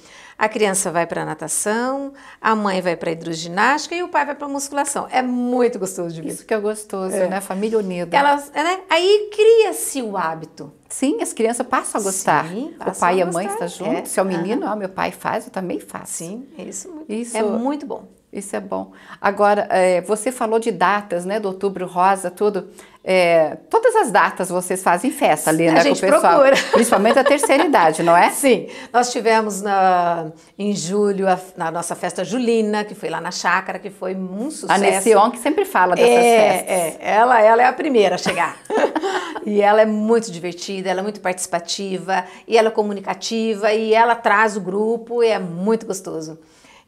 a criança vai para natação, a mãe vai para hidroginástica e o pai vai para musculação. É muito gostoso de ver. Isso que é gostoso, é. né? Família unida. Elas, né? Aí cria-se o hábito. Sim, as crianças passam a gostar. Sim, o pai e a, mãe estão é. juntos. É. Se é o um menino, ah, meu pai faz, eu também faço. Sim, é isso, isso é muito bom. Isso é bom. Agora, é, você falou de datas, né? Do outubro rosa, tudo. É, todas as datas vocês fazem festa, Linda, a né, gente com o pessoal. Procura. (laughs) Principalmente a terceira idade, não é? Sim. Nós tivemos na, em julho a, na nossa festa Julina, que foi lá na chácara, que foi um sucesso. A Nession que sempre fala dessas é, festas. É, ela, ela é a primeira a chegar. (laughs) e ela é muito divertida, ela é muito participativa, e ela é comunicativa, e ela traz o grupo, e é muito gostoso.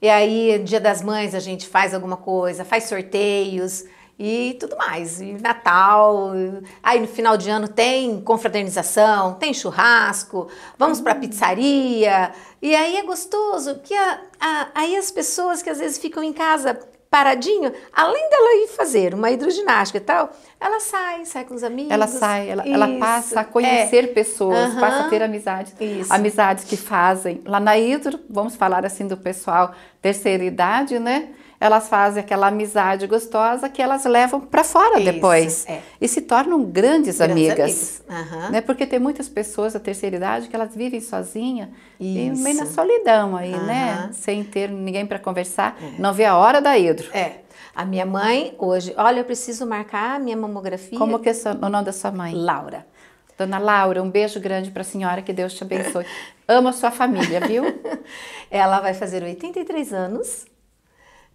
E aí, dia das mães, a gente faz alguma coisa, faz sorteios e tudo mais. E Natal, aí no final de ano tem confraternização, tem churrasco, vamos para hum. pizzaria. E aí é gostoso, que a, a, aí as pessoas que às vezes ficam em casa paradinho, além dela ir fazer uma hidroginástica e tal, ela sai, sai com os amigos. Ela sai, ela, ela passa a é. conhecer é. pessoas, uhum. passa a ter amizades. Isso. Amizades que fazem. Lá na hidro, vamos falar assim do pessoal terceira idade, né? elas fazem aquela amizade gostosa que elas levam para fora Isso, depois. É. E se tornam grandes, grandes amigas. amigas. Uhum. Né? Porque tem muitas pessoas da terceira idade que elas vivem sozinha Isso. e meio na solidão aí, uhum. né? Sem ter ninguém para conversar. É. Não vê a hora da hidro. É. A minha mãe hoje, olha, eu preciso marcar a minha mamografia. Como que é o nome da sua mãe? Laura. Dona Laura, um beijo grande para a senhora, que Deus te abençoe. (laughs) Ama a sua família, viu? (laughs) Ela vai fazer 83 anos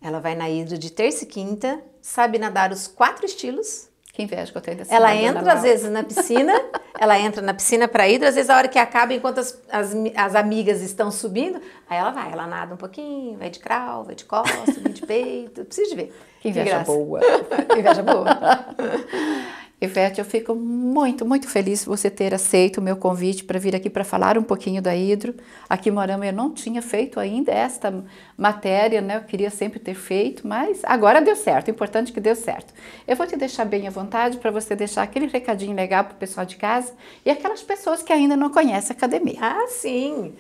ela vai na hidro de terça e quinta, sabe nadar os quatro estilos. Que inveja que eu tenho dessa Ela entra às vezes na piscina, (laughs) ela entra na piscina para hidro, às vezes a hora que acaba, enquanto as, as, as, amigas estão subindo, aí ela vai, ela nada um pouquinho, vai de crawl, vai de costa, vai de peito, precisa de ver. Que inveja que boa. (laughs) inveja boa. Ivete, eu fico muito, muito feliz você ter aceito o meu convite para vir aqui para falar um pouquinho da Hidro. Aqui em Morama eu não tinha feito ainda esta matéria, né? Eu queria sempre ter feito, mas agora deu certo. Importante é que deu certo. Eu vou te deixar bem à vontade para você deixar aquele recadinho legal para o pessoal de casa e aquelas pessoas que ainda não conhecem a academia. Ah, sim.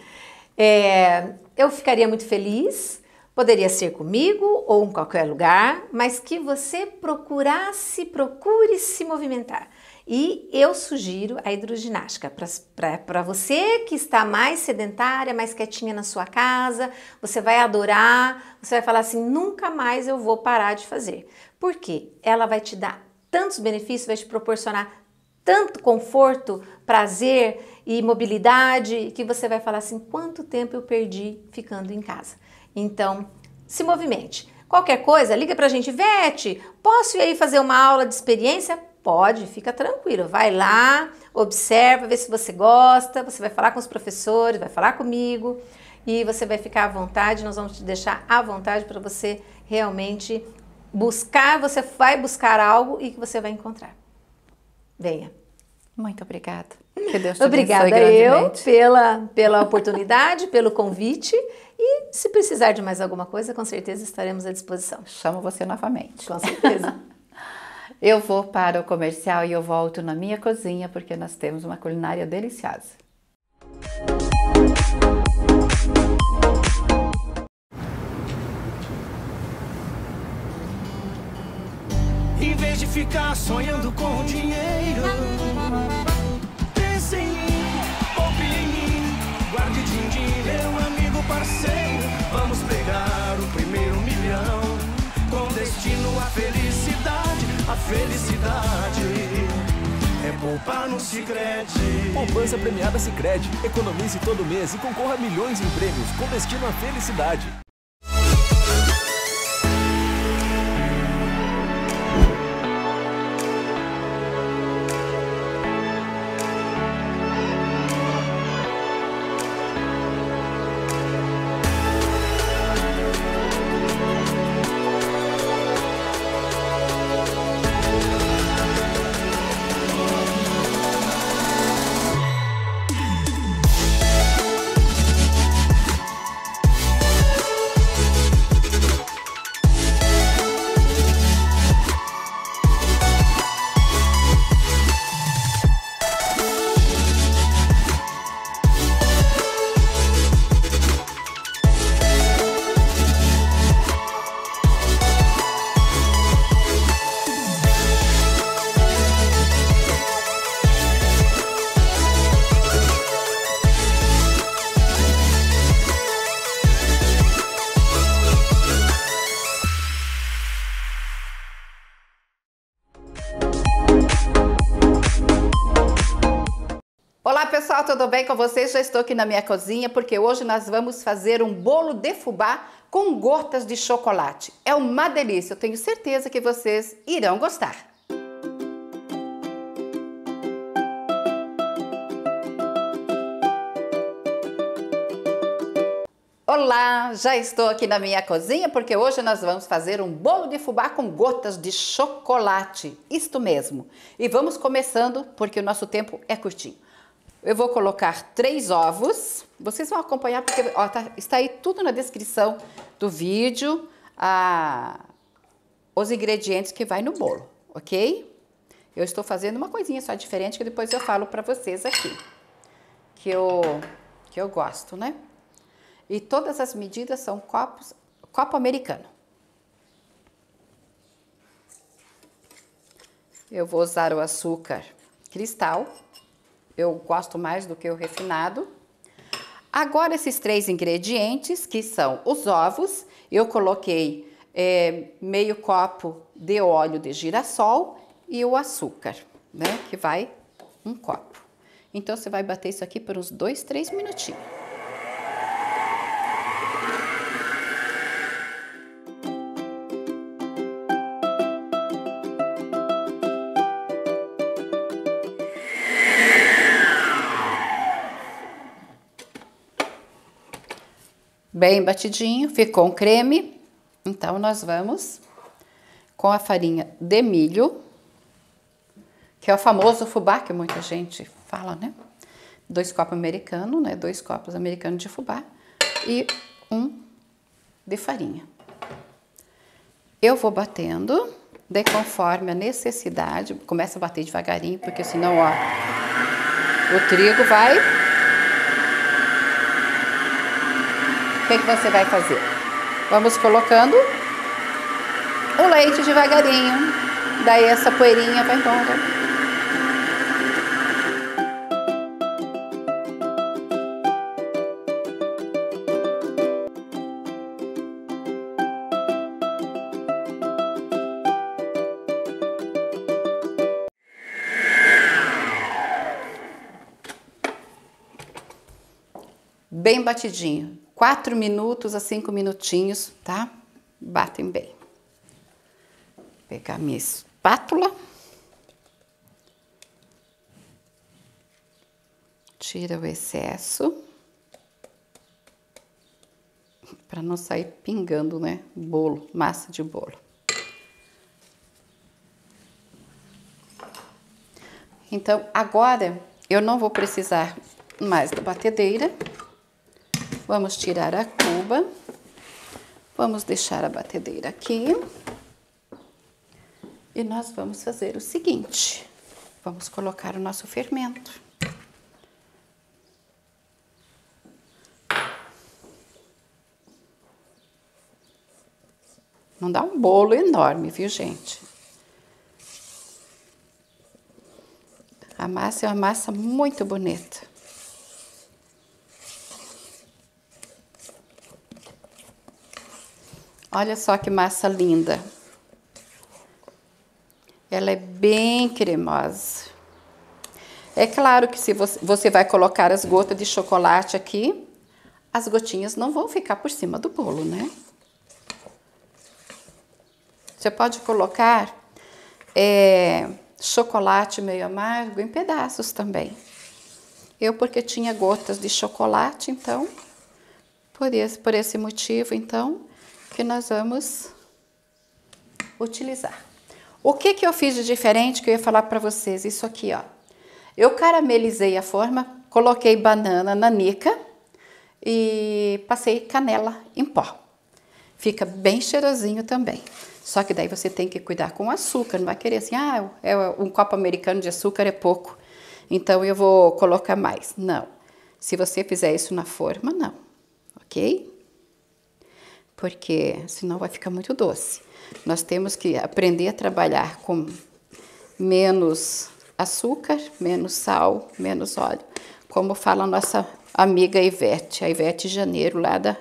É, eu ficaria muito feliz Poderia ser comigo ou em qualquer lugar, mas que você procurasse, procure se movimentar. E eu sugiro a hidroginástica para você que está mais sedentária, mais quietinha na sua casa. Você vai adorar, você vai falar assim: nunca mais eu vou parar de fazer. Por quê? Ela vai te dar tantos benefícios, vai te proporcionar tanto conforto, prazer e mobilidade que você vai falar assim: quanto tempo eu perdi ficando em casa? Então, se movimente. Qualquer coisa, liga para a gente, Vete, posso ir aí fazer uma aula de experiência? Pode, fica tranquilo. Vai lá, observa, vê se você gosta. Você vai falar com os professores, vai falar comigo e você vai ficar à vontade. Nós vamos te deixar à vontade para você realmente buscar. Você vai buscar algo e que você vai encontrar. Venha. Muito obrigada. Que Deus te (laughs) Obrigada eu pela, pela oportunidade, pelo convite e se precisar de mais alguma coisa, com certeza estaremos à disposição. Chamo você novamente. Com certeza. (laughs) eu vou para o comercial e eu volto na minha cozinha porque nós temos uma culinária deliciosa. Em vez de ficar sonhando com dinheiro felicidade é poupar no Sicredi. Poupança premiada Sicredi. Economize todo mês e concorra a milhões em prêmios com destino à felicidade. pessoal, tudo bem com vocês? Já estou aqui na minha cozinha porque hoje nós vamos fazer um bolo de fubá com gotas de chocolate. É uma delícia, eu tenho certeza que vocês irão gostar. Olá, já estou aqui na minha cozinha porque hoje nós vamos fazer um bolo de fubá com gotas de chocolate. Isto mesmo. E vamos começando porque o nosso tempo é curtinho. Eu vou colocar três ovos. Vocês vão acompanhar porque ó, tá, está aí tudo na descrição do vídeo. A, os ingredientes que vai no bolo, ok? Eu estou fazendo uma coisinha só diferente que depois eu falo para vocês aqui. Que eu, que eu gosto, né? E todas as medidas são copos, copo americano. Eu vou usar o açúcar cristal eu gosto mais do que o refinado. Agora, esses três ingredientes, que são os ovos, eu coloquei é, meio copo de óleo de girassol e o açúcar, né? Que vai um copo. Então, você vai bater isso aqui por uns dois, três minutinhos. bem batidinho, ficou um creme. Então, nós vamos com a farinha de milho, que é o famoso fubá que muita gente fala, né? Dois copos americanos, né? Dois copos americanos de fubá e um de farinha. Eu vou batendo, de conforme a necessidade, começa a bater devagarinho, porque senão, ó, o trigo vai que, que você vai fazer? Vamos colocando o leite devagarinho, daí essa poeirinha vai embora. bem batidinho. 4 minutos a 5 minutinhos, tá? Batem bem. Vou pegar minha espátula. Tira o excesso. Para não sair pingando, né? Bolo, massa de bolo. Então, agora eu não vou precisar mais da batedeira. Vamos tirar a cuba. Vamos deixar a batedeira aqui. E nós vamos fazer o seguinte. Vamos colocar o nosso fermento. Não dá um bolo enorme, viu, gente? A massa é uma massa muito bonita. Olha só que massa linda. Ela é bem cremosa. É claro que se você, você vai colocar as gotas de chocolate aqui, as gotinhas não vão ficar por cima do bolo, né? Você pode colocar é, chocolate meio amargo em pedaços também. Eu, porque tinha gotas de chocolate, então, por esse, por esse motivo, então, que nós vamos utilizar. O que, que eu fiz de diferente que eu ia falar para vocês? Isso aqui, ó. Eu caramelizei a forma, coloquei banana na nica e passei canela em pó. Fica bem cheirosinho também. Só que daí você tem que cuidar com o açúcar, não vai querer assim, ah, é um copo americano de açúcar é pouco, então eu vou colocar mais. Não. Se você fizer isso na forma, não, ok? porque senão vai ficar muito doce. Nós temos que aprender a trabalhar com menos açúcar, menos sal, menos óleo, como fala a nossa amiga Ivete, a Ivete Janeiro, lá da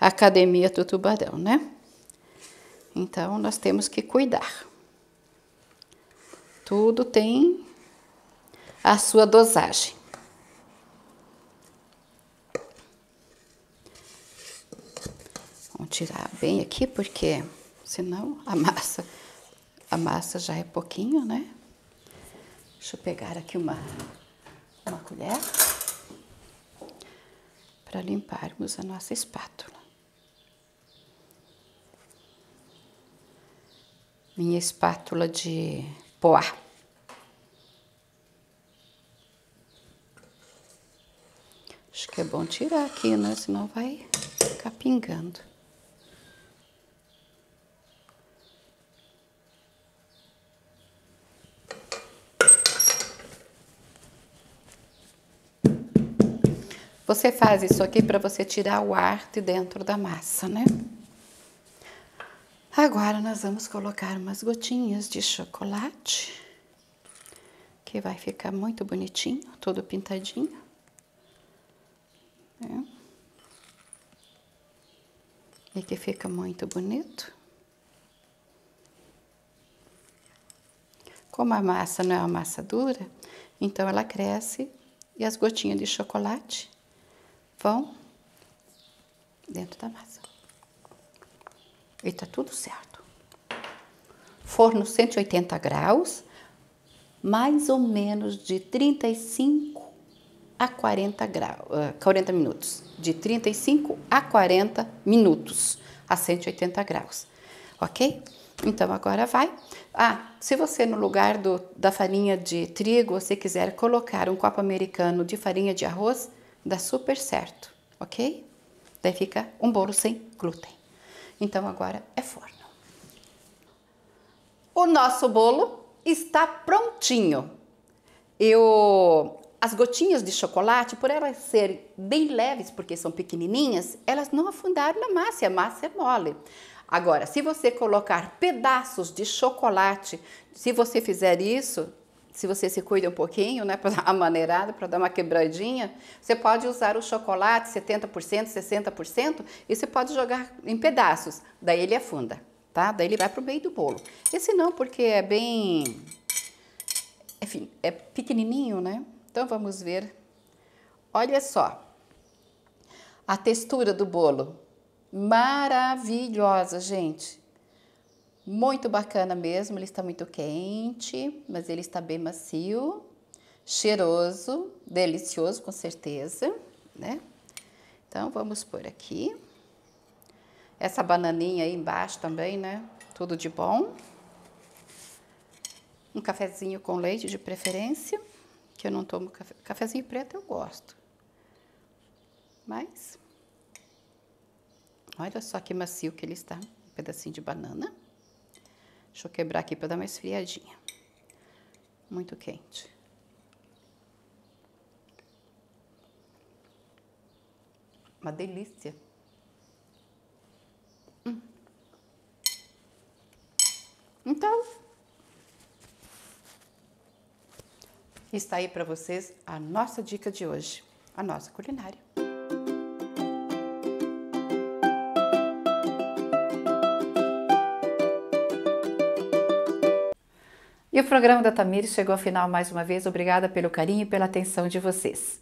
Academia do Tubarão, né? Então, nós temos que cuidar. Tudo tem a sua dosagem. Vamos tirar bem aqui, porque senão a massa, a massa já é pouquinho, né? Deixa eu pegar aqui uma, uma colher para limparmos a nossa espátula. Minha espátula de poá. Acho que é bom tirar aqui, né? Senão vai ficar pingando. Você faz isso aqui para você tirar o ar de dentro da massa, né? Agora nós vamos colocar umas gotinhas de chocolate, que vai ficar muito bonitinho, todo pintadinho. Né? E que fica muito bonito. Como a massa não é uma massa dura, então ela cresce e as gotinhas de chocolate dentro da massa. E tá tudo certo. Forno 180 graus, mais ou menos de 35 a 40 graus, 40 minutos, de 35 a 40 minutos a 180 graus, ok? Então agora vai. Ah, se você no lugar do, da farinha de trigo você quiser colocar um copo americano de farinha de arroz, dá super certo, ok? Daí fica um bolo sem glúten. Então agora é forno. O nosso bolo está prontinho. Eu as gotinhas de chocolate, por elas serem bem leves, porque são pequenininhas, elas não afundaram na massa, a massa é mole. Agora, se você colocar pedaços de chocolate, se você fizer isso, se você se cuida um pouquinho, né, (laughs) para dar uma maneirada, para dar uma quebradinha, você pode usar o chocolate 70%, 60% e você pode jogar em pedaços. Daí ele afunda, tá? Daí ele vai pro meio do bolo. Esse não, porque é bem enfim, é pequenininho, né? Então vamos ver. Olha só. A textura do bolo maravilhosa, gente. Muito bacana mesmo, ele está muito quente, mas ele está bem macio, cheiroso, delicioso com certeza, né? Então vamos por aqui. Essa bananinha aí embaixo também, né? Tudo de bom. Um cafezinho com leite de preferência, que eu não tomo café. Cafezinho preto eu gosto. Mas olha só que macio que ele está, um pedacinho de banana. Deixa eu quebrar aqui para dar uma esfriadinha. Muito quente. Uma delícia. Hum. Então, está aí para vocês a nossa dica de hoje, a nossa culinária. E o programa da Tamires chegou ao final mais uma vez. Obrigada pelo carinho e pela atenção de vocês.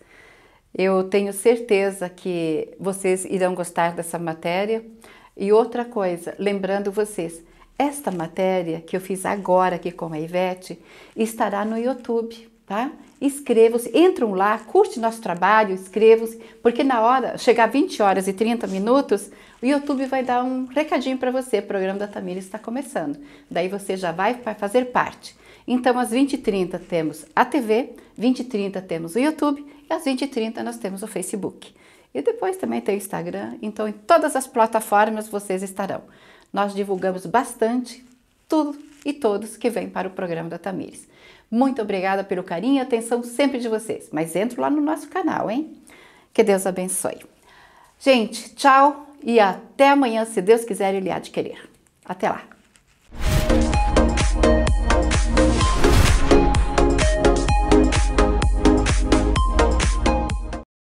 Eu tenho certeza que vocês irão gostar dessa matéria. E outra coisa, lembrando vocês, esta matéria que eu fiz agora aqui com a Ivete estará no YouTube, tá? Inscrevam-se, entram lá, curte nosso trabalho, inscrevam-se, porque na hora, chegar 20 horas e 30 minutos, o YouTube vai dar um recadinho para você, o programa da Tamir está começando. Daí você já vai fazer parte. Então, às 20h30 temos a TV, 20h30 temos o YouTube e às 20h30 nós temos o Facebook. E depois também tem o Instagram, então em todas as plataformas vocês estarão. Nós divulgamos bastante tudo e todos que vêm para o programa da Tamires. Muito obrigada pelo carinho e atenção sempre de vocês, mas entro lá no nosso canal, hein? Que Deus abençoe. Gente, tchau e até amanhã, se Deus quiser e lhe há de querer. Até lá!